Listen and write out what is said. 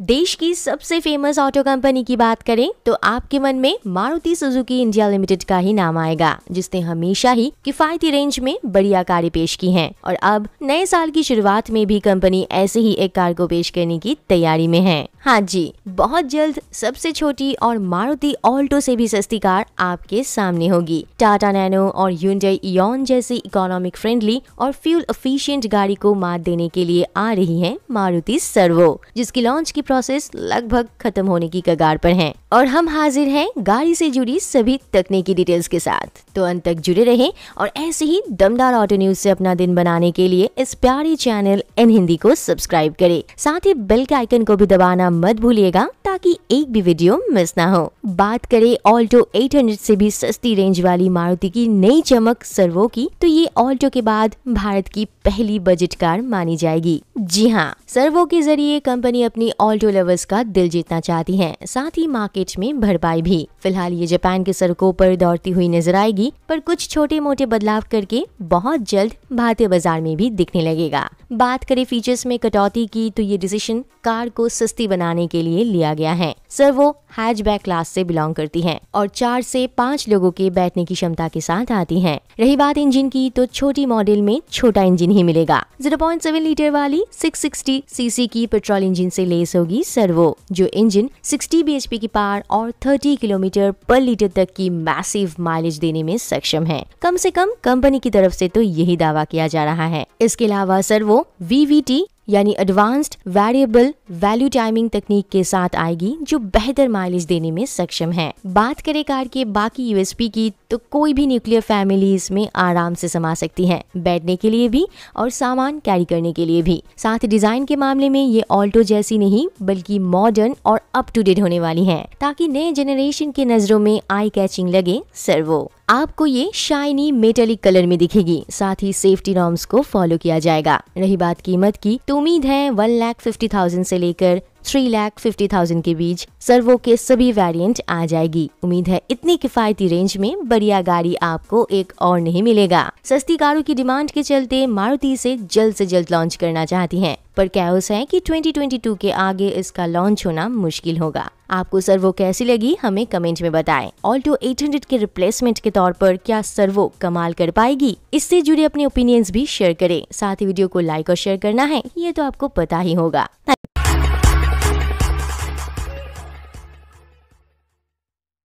देश की सबसे फेमस ऑटो कंपनी की बात करें तो आपके मन में मारुति सुजुकी इंडिया लिमिटेड का ही नाम आएगा जिसने हमेशा ही किफायती रेंज में बढ़िया कारें पेश की हैं और अब नए साल की शुरुआत में भी कंपनी ऐसे ही एक कार को पेश करने की तैयारी में है हाँ जी बहुत जल्द सबसे छोटी और मारुति ऑल्टो से भी सस्ती कार आपके सामने होगी टाटा नैनो और यूनडई जैसी इकोनॉमिक फ्रेंडली और फ्यूल अफिशियंट गाड़ी को मात देने के लिए आ रही है मारुति सर्वो जिसकी लॉन्च की प्रोसेस लगभग खत्म होने की कगार पर है और हम हाजिर हैं गाड़ी से जुड़ी सभी तकनीकी डिटेल्स के साथ तो अंत तक जुड़े रहें और ऐसे ही दमदार ऑटो न्यूज से अपना दिन बनाने के लिए इस प्यारे चैनल एन हिंदी को सब्सक्राइब करें साथ ही बेल के आइकन को भी दबाना मत भूलिएगा ताकि एक भी वीडियो मिस ना हो बात करें ऑल्टो 800 से भी सस्ती रेंज वाली मारुति की नई चमक सर्वो की तो ये ऑल्टो के बाद भारत की पहली बजट कार मानी जाएगी जी हाँ सर्वो के जरिए कंपनी अपनी ऑल्टो लवर्स का दिल जीतना चाहती है साथ ही मार्केट में भरपाई भी फिलहाल ये जापान के सड़कों पर दौड़ती हुई नजर आएगी पर कुछ छोटे मोटे बदलाव करके बहुत जल्द भारतीय बाजार में भी दिखने लगेगा बात करें फीचर्स में कटौती की तो ये डिसीजन कार को सस्ती बनाने के लिए लिया गया है सर्वो हैचबैक क्लास से बिलोंग करती है और चार से पाँच लोगों के बैठने की क्षमता के साथ आती है रही बात इंजन की तो छोटी मॉडल में छोटा इंजन ही मिलेगा 0.7 लीटर वाली 660 सीसी की पेट्रोल इंजन से लेस होगी सर्वो जो इंजन 60 पी की पार और 30 किलोमीटर पर लीटर तक की मैसिव माइलेज देने में सक्षम है कम से कम कंपनी की तरफ से तो यही दावा किया जा रहा है इसके अलावा सर्वो आपको यानी एडवांस्ड वेरिएबल वैल्यू टाइमिंग तकनीक के साथ आएगी जो बेहतर माइलेज देने में सक्षम है बात करें कार के बाकी यूएसपी की तो कोई भी न्यूक्लियर फैमिली इसमें आराम से समा सकती है बैठने के लिए भी और सामान कैरी करने के लिए भी साथ डिजाइन के मामले में ये ऑल्टो जैसी नहीं बल्कि मॉडर्न और अप टू डेट होने वाली है ताकि नए जनरेशन के नजरों में आई कैचिंग लगे सर्वो आपको ये शाइनी मेटेलिक कलर में दिखेगी साथ ही सेफ्टी नॉर्म्स को फॉलो किया जाएगा रही बात कीमत की तो उम्मीद है वन लैख फिफ्टी थाउजेंड ऐसी लेकर थ्री लाख फिफ्टी थाउजेंड के बीच सर्वो के सभी वेरिएंट आ जाएगी उम्मीद है इतनी किफायती रेंज में बढ़िया गाड़ी आपको एक और नहीं मिलेगा सस्ती कारों की डिमांड के चलते मारुति ऐसी जल्द से जल्द लॉन्च करना चाहती है पर कैओस है कि 2022 के आगे इसका लॉन्च होना मुश्किल होगा आपको सर्वो कैसी लगी हमें कमेंट में बताएं। ऑल्टो 800 के रिप्लेसमेंट के तौर पर क्या सर्वो कमाल कर पाएगी इससे जुड़े अपने ओपिनियंस भी शेयर करें साथ ही वीडियो को लाइक और शेयर करना है ये तो आपको पता ही होगा